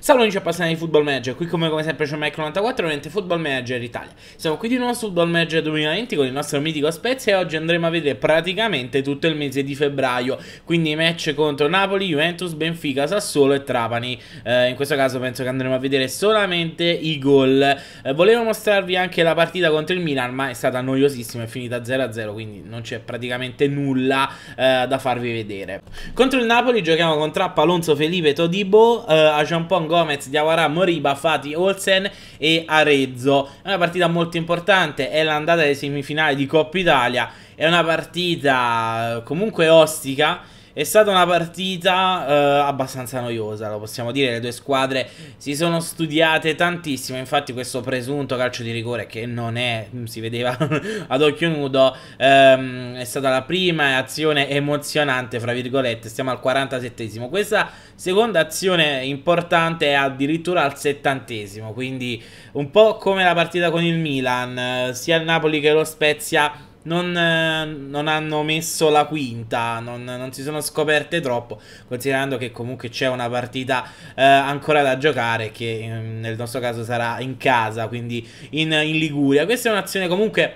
Salve amici appassionati di Football Manager, qui come, come sempre c'è Mike94 ovviamente Football Manager Italia Siamo qui di nuovo su Football Manager 2020 con il nostro mitico Spezia e oggi andremo a vedere praticamente tutto il mese di febbraio Quindi match contro Napoli, Juventus, Benfica, Sassuolo e Trapani eh, In questo caso penso che andremo a vedere solamente i gol eh, Volevo mostrarvi anche la partita contro il Milan ma è stata noiosissima, è finita 0-0 quindi non c'è praticamente nulla eh, da farvi vedere Contro il Napoli giochiamo con Trappa, Alonso, Felipe, Todibo, eh, Ajampong Gomez, Diawara, Moriba, Fati, Olsen e Arezzo. È una partita molto importante, è l'andata delle semifinali di Coppa Italia, è una partita eh, comunque ostica è stata una partita eh, abbastanza noiosa, lo possiamo dire, le due squadre si sono studiate tantissimo, infatti questo presunto calcio di rigore che non è, mm, si vedeva ad occhio nudo, ehm, è stata la prima azione emozionante, fra virgolette, stiamo al 47esimo, questa seconda azione importante è addirittura al 70esimo, quindi un po' come la partita con il Milan, eh, sia il Napoli che lo Spezia non, eh, non hanno messo la quinta, non, non, si sono scoperte troppo, considerando che comunque c'è una partita eh, ancora da giocare che mm, nel nostro caso sarà in casa, quindi in, in Liguria. Questa è un'azione comunque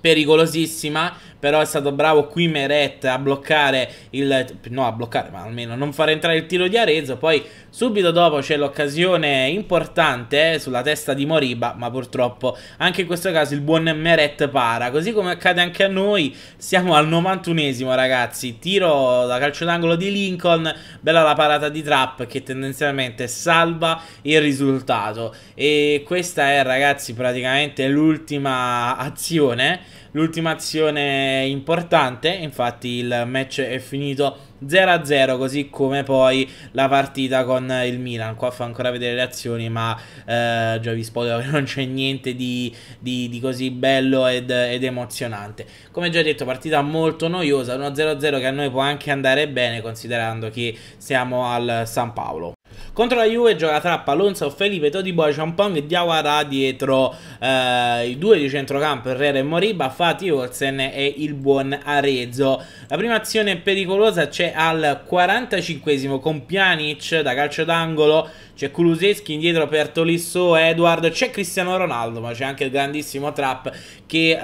pericolosissima. Però è stato bravo qui Meret a bloccare il... No, a bloccare, ma almeno non far entrare il tiro di Arezzo. Poi subito dopo c'è l'occasione importante eh, sulla testa di Moriba, ma purtroppo anche in questo caso il buon Meret para. Così come accade anche a noi, siamo al 91esimo ragazzi. Tiro da calcio d'angolo di Lincoln, bella la parata di Trap che tendenzialmente salva il risultato. E questa è ragazzi praticamente l'ultima azione l'ultima azione importante, infatti il match è finito 0-0 così come poi la partita con il Milan qua fa ancora vedere le azioni ma eh, già vi spoiler che non c'è niente di, di, di, così bello ed, ed, emozionante come già detto partita molto noiosa Uno 0 0 che a noi può anche andare bene considerando che siamo al San Paolo contro la Juve gioca Trappa, Alonso, Felipe, Todiboy, Champong e Diawara dietro eh, i due di centrocampo, Herrera e Moriba, Fati Olsen e il buon Arezzo. La prima azione pericolosa c'è al 45 con Pjanic da calcio d'angolo c'è Kuluseschi indietro per Tolisso, Edward, c'è Cristiano Ronaldo, ma c'è anche il grandissimo Trap che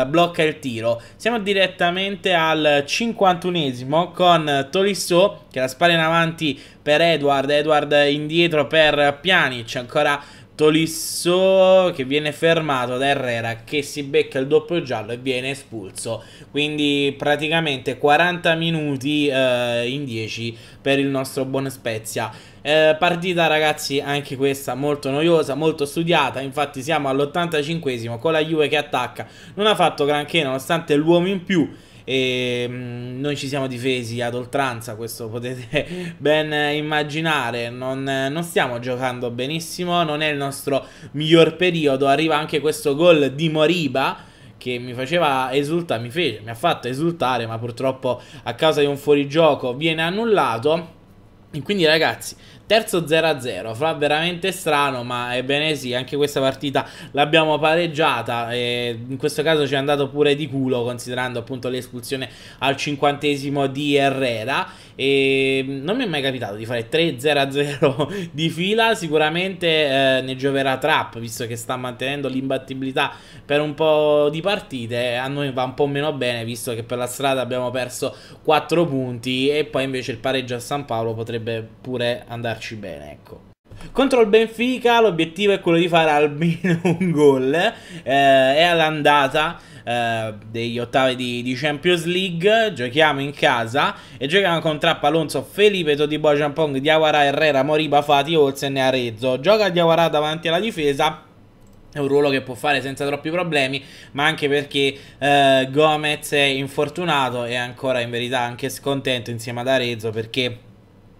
eh, blocca il tiro. Siamo direttamente al 51esimo con Tolisso che la spara in avanti per Edward, Edward indietro per Pjanic, ancora Tolisso che viene fermato da Herrera che si becca il doppio giallo e viene espulso. Quindi praticamente 40 minuti eh, in 10 per il nostro buon Spezia. Eh, partita ragazzi anche questa molto noiosa, molto studiata, infatti siamo all'85esimo con la Juve che attacca, non ha fatto granché nonostante l'uomo in più e mm, noi ci siamo difesi ad oltranza, questo potete ben immaginare, non, non, stiamo giocando benissimo, non è il nostro miglior periodo, arriva anche questo gol di Moriba che mi faceva esultare, mi, fece, mi ha fatto esultare, ma purtroppo a causa di un fuorigioco viene annullato. E Quindi ragazzi, Terzo 0-0, fa veramente strano, ma ebbene sì, anche questa partita l'abbiamo pareggiata. E in questo caso ci è andato pure di culo, considerando appunto l'espulsione al cinquantesimo di Herrera. E non mi è mai capitato di fare 3-0-0 di fila. Sicuramente eh, ne gioverà Trapp, visto che sta mantenendo l'imbattibilità per un po' di partite. A noi va un po' meno bene, visto che per la strada abbiamo perso 4 punti. E poi invece il pareggio a San Paolo potrebbe pure andare andarci bene, ecco. Contro il Benfica l'obiettivo è quello di fare almeno un gol eh, è all'andata eh, degli ottavi di, di, Champions League giochiamo in casa e giochiamo con Trappa Alonso, Felipe, Todibo, Giampong, Diawara, Herrera, Moriba, Fati, Olsen e Arezzo gioca Diawara davanti alla difesa è un ruolo che può fare senza troppi problemi, ma anche perché eh, Gomez è infortunato e ancora in verità anche scontento insieme ad Arezzo perché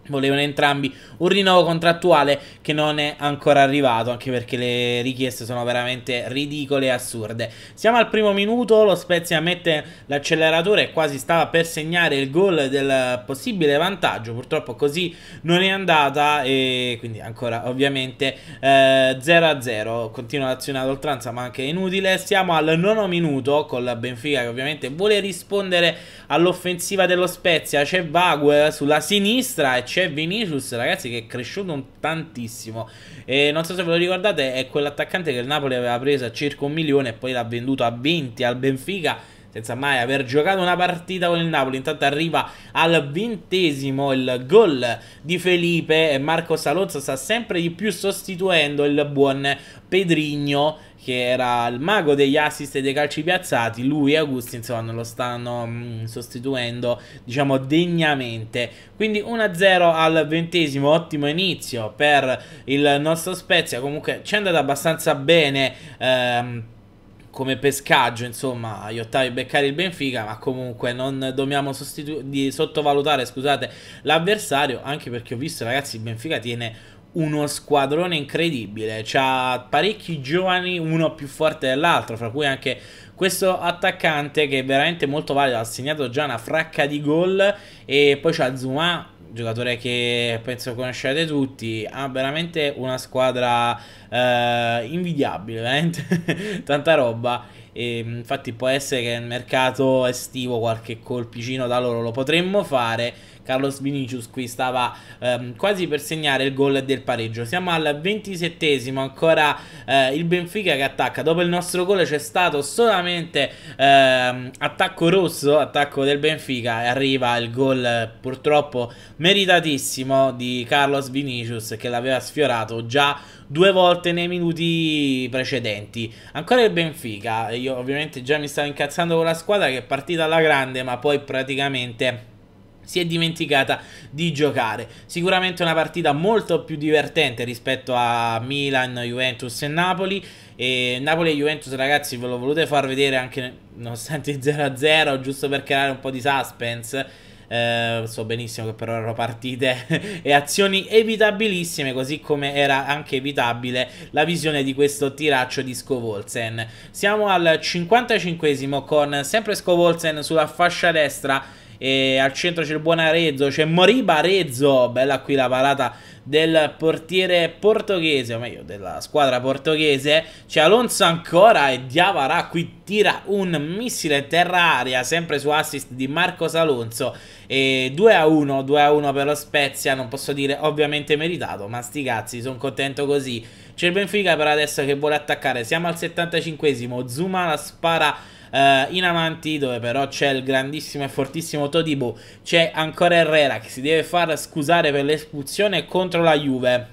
Volevano entrambi un rinnovo contrattuale che non è ancora arrivato, anche perché le richieste sono veramente ridicole e assurde. Siamo al primo minuto, lo Spezia mette l'acceleratore e quasi stava per segnare il gol del possibile vantaggio, purtroppo così non è andata e quindi ancora ovviamente 0-0, eh, continua l'azione ad oltranza ma anche inutile. Siamo al nono minuto con la Benfica che ovviamente vuole rispondere all'offensiva dello Spezia, c'è Vague sulla sinistra e c'è Vinicius, ragazzi, che è cresciuto tantissimo. E non so se ve lo ricordate, è quell'attaccante che il Napoli aveva preso a circa un milione e poi l'ha venduto a 20 al Benfica senza mai aver giocato una partita con il Napoli. Intanto arriva al ventesimo il gol di Felipe e Marco Salozzo sta sempre di più sostituendo il buon Pedrigno che era il mago degli assist e dei calci piazzati, lui e Augusti insomma lo stanno mm, sostituendo diciamo degnamente. Quindi 1-0 al ventesimo, ottimo inizio per il nostro Spezia, comunque ci è andato abbastanza bene. Ehm, come pescaggio, insomma, agli ottavi beccare il Benfica, ma comunque non dobbiamo sottovalutare, scusate, l'avversario, anche perché ho visto, ragazzi, il Benfica tiene uno squadrone incredibile. C'ha parecchi giovani, uno più forte dell'altro, fra cui anche questo attaccante che è veramente molto valido. Ha segnato già una fracca di gol. E poi c'ha Zuma, giocatore che penso conoscete tutti. Ha veramente una squadra eh, invidiabile, veramente tanta roba. E infatti può essere che nel mercato estivo qualche colpicino da loro lo potremmo fare Carlos Vinicius qui stava ehm, quasi per segnare il gol del pareggio. Siamo al 27esimo, ancora eh, il Benfica che attacca. Dopo il nostro gol c'è stato solamente ehm, attacco rosso, attacco del Benfica e arriva il gol purtroppo meritatissimo di Carlos Vinicius che l'aveva sfiorato già due volte nei minuti precedenti. Ancora il Benfica, io ovviamente già mi stavo incazzando con la squadra che è partita alla grande ma poi praticamente si è dimenticata di giocare. Sicuramente una partita molto più divertente rispetto a Milan, Juventus e Napoli. E Napoli e Juventus, ragazzi, ve lo volete far vedere anche nonostante il 0-0, giusto per creare un po' di suspense. Eh, so benissimo che però erano partite e azioni evitabilissime, così come era anche evitabile la visione di questo tiraccio di Scovolsen. Siamo al 55 esimo con sempre Scovolsen sulla fascia destra e al centro c'è il buon Arezzo, c'è Moriba Arezzo, bella qui la parata del portiere portoghese, o meglio della squadra portoghese, c'è Alonso ancora e Diavara qui tira un missile terra-aria sempre su assist di Marcos Alonso e 2 a 1, 2 a 1 per lo Spezia, non posso dire ovviamente meritato, ma sti cazzi, sono contento così. C'è il Benfica per adesso che vuole attaccare, siamo al 75esimo, Zuma la spara eh, in avanti dove però c'è il grandissimo e fortissimo Todibo, c'è ancora Herrera che si deve far scusare per l'espulsione contro la Juve,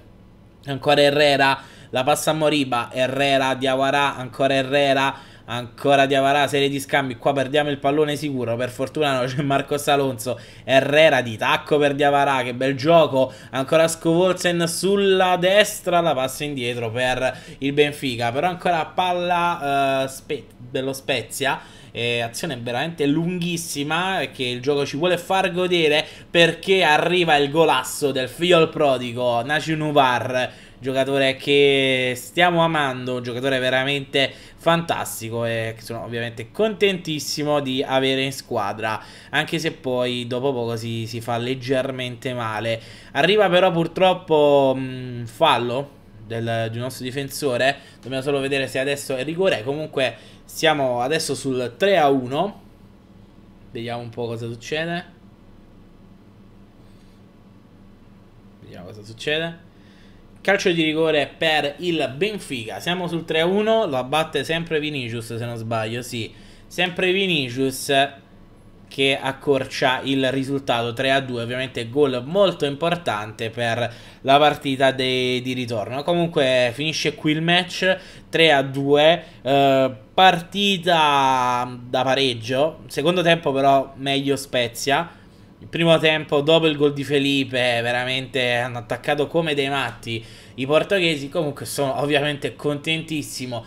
ancora Herrera, la passa a Moriba, Herrera, Diawara, ancora Herrera Ancora Diavarà, serie di scambi. Qua perdiamo il pallone sicuro. Per fortuna no, c'è Marcos Alonso. Herrera di tacco per Diavarà. Che bel gioco. Ancora Scovolsen sulla destra. La passa indietro per il Benfica. Però ancora palla uh, spe dello Spezia. Eh, azione veramente lunghissima che il gioco ci vuole far godere perché arriva il golasso del figlio al prodigo Naci Nuvar giocatore che stiamo amando, un giocatore veramente fantastico e sono ovviamente contentissimo di avere in squadra, anche se poi dopo poco si, si fa leggermente male. Arriva però purtroppo mh, mm, fallo del, del, nostro difensore, dobbiamo solo vedere se adesso è rigore, comunque siamo adesso sul 3 1, vediamo un po' cosa succede. Vediamo cosa succede. Calcio di rigore per il Benfica. Siamo sul 3-1. Lo batte sempre Vinicius, se non sbaglio. Sì, sempre Vinicius che accorcia il risultato 3-2. Ovviamente gol molto importante per la partita de- di ritorno. Comunque finisce qui il match 3-2. Eh, partita da pareggio. Secondo tempo però meglio Spezia il primo tempo, dopo il gol di Felipe, veramente hanno attaccato come dei matti. I portoghesi comunque sono ovviamente contentissimo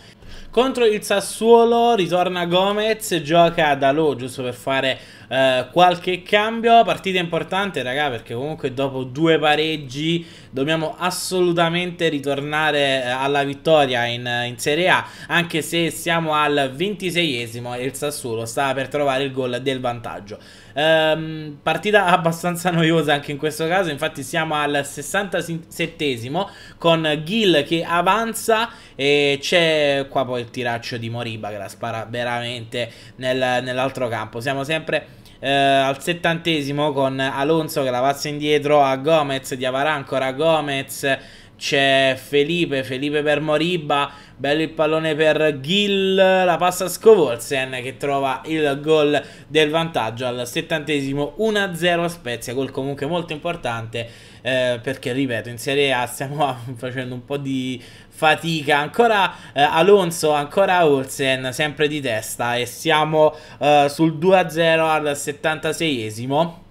contro il Sassuolo ritorna Gomez, gioca Dalò giusto per fare eh, qualche cambio. Partita importante, raga, perché comunque dopo due pareggi dobbiamo assolutamente ritornare eh, alla vittoria in, in Serie A, anche se siamo al 26esimo e il Sassuolo sta per trovare il gol del vantaggio. Ehm, partita abbastanza noiosa anche in questo caso, infatti siamo al 67esimo con Gil che avanza e c'è qua poi quel tiraccio di Moriba che la spara veramente nel, nell'altro campo. Siamo sempre eh, al settantesimo con Alonso che la passa indietro a Gomez, Diavara ancora a Gomez, c'è Felipe, Felipe per Moriba, Bello il pallone per Gil, la passa a Scovolsen che trova il gol del vantaggio al settantesimo 1-0 Spezia, gol comunque molto importante eh, perché ripeto in Serie A stiamo facendo un po' di fatica, ancora eh, Alonso, ancora Olsen sempre di testa e siamo eh, sul 2-0 al settantaseiesimo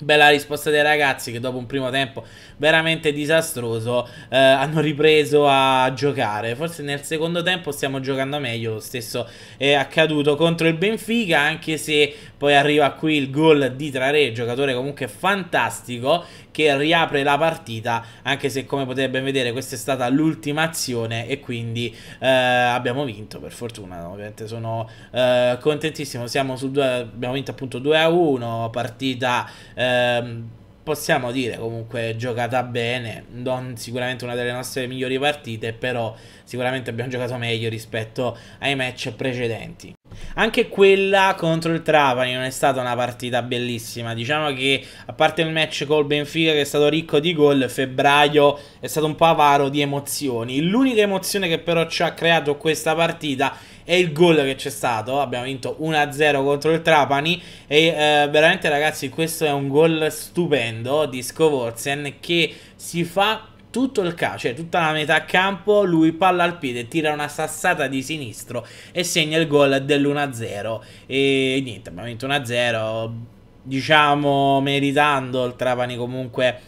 Bella risposta dei ragazzi che dopo un primo tempo veramente disastroso eh, hanno ripreso a giocare. Forse nel secondo tempo stiamo giocando meglio, lo stesso è accaduto contro il Benfica anche se poi arriva qui il gol di Traré, giocatore comunque fantastico che riapre la partita anche se come potete ben vedere questa è stata l'ultima azione e quindi eh, abbiamo vinto per fortuna ovviamente sono eh, contentissimo siamo su 2 abbiamo vinto appunto 2 a 1 partita ehm, possiamo dire comunque giocata bene, non sicuramente una delle nostre migliori partite, però sicuramente abbiamo giocato meglio rispetto ai match precedenti. Anche quella contro il Trapani non è stata una partita bellissima. Diciamo che a parte il match col Benfica che è stato ricco di gol, febbraio è stato un po' avaro di emozioni. L'unica emozione che però ci ha creato questa partita è il gol che c'è stato. Abbiamo vinto 1-0 contro il Trapani. E eh, veramente, ragazzi, questo è un gol stupendo di Scovorsen che si fa tutto il calcio, cioè tutta la metà campo, lui palla al piede, tira una sassata di sinistro e segna il gol dell'1-0. E niente, abbiamo vinto 1-0, diciamo meritando, il Trapani comunque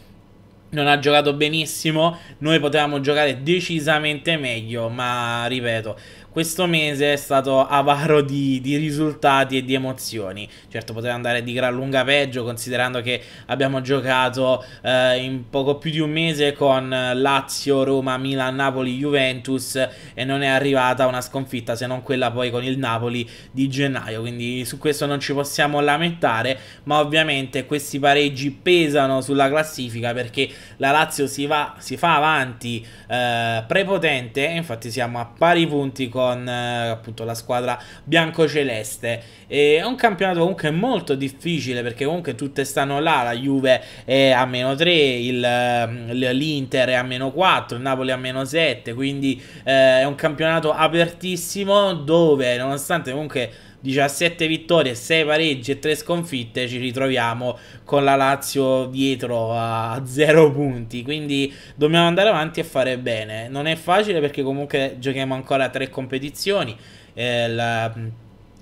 non ha giocato benissimo, noi potevamo giocare decisamente meglio, ma ripeto questo mese è stato avaro di, di risultati e di emozioni. Certo poteva andare di gran lunga peggio considerando che abbiamo giocato eh, in poco più di un mese con Lazio, Roma, Milan, Napoli, Juventus e non è arrivata una sconfitta se non quella poi con il Napoli di gennaio. Quindi su questo non ci possiamo lamentare, ma ovviamente questi pareggi pesano sulla classifica perché la Lazio si, va, si fa avanti eh, prepotente e infatti siamo a pari punti con eh, appunto la squadra biancoceleste. E è un campionato comunque molto difficile perché comunque tutte stanno là, la Juve è a meno 3, ehm, l'Inter è a meno 4, il Napoli è a meno 7, quindi eh, è un campionato apertissimo dove nonostante comunque 17 vittorie, 6 pareggi e 3 sconfitte, ci ritroviamo con la Lazio dietro a 0 punti, quindi dobbiamo andare avanti e fare bene. Non è facile perché comunque giochiamo ancora 3 competizioni. Eh, la,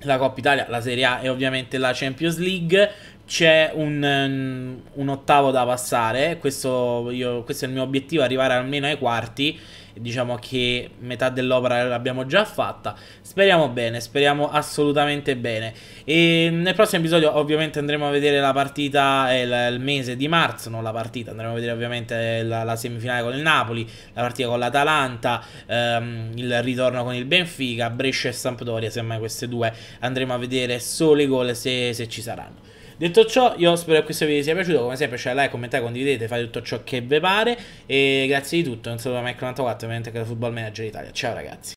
la Coppa Italia, la Serie A e ovviamente la Champions League c'è un, un, ottavo da passare. Questo, io, questo, è il mio obiettivo: arrivare almeno ai quarti diciamo che metà dell'opera l'abbiamo già fatta. Speriamo bene, speriamo assolutamente bene. E nel prossimo episodio ovviamente andremo a vedere la partita, eh, il, il, mese di marzo, non la partita, andremo a vedere ovviamente la, la semifinale con il Napoli, la partita con l'Atalanta, ehm, il ritorno con il Benfica, Brescia e Sampdoria, semmai queste due andremo a vedere solo i gol se, se ci saranno. Detto ciò, io spero che questo video vi sia piaciuto. Come sempre, lasciate cioè, like, commentate, condividete, fate tutto ciò che vi pare. E grazie di tutto. Un saluto da Mike94, ovviamente anche da Football Manager Italia. Ciao ragazzi.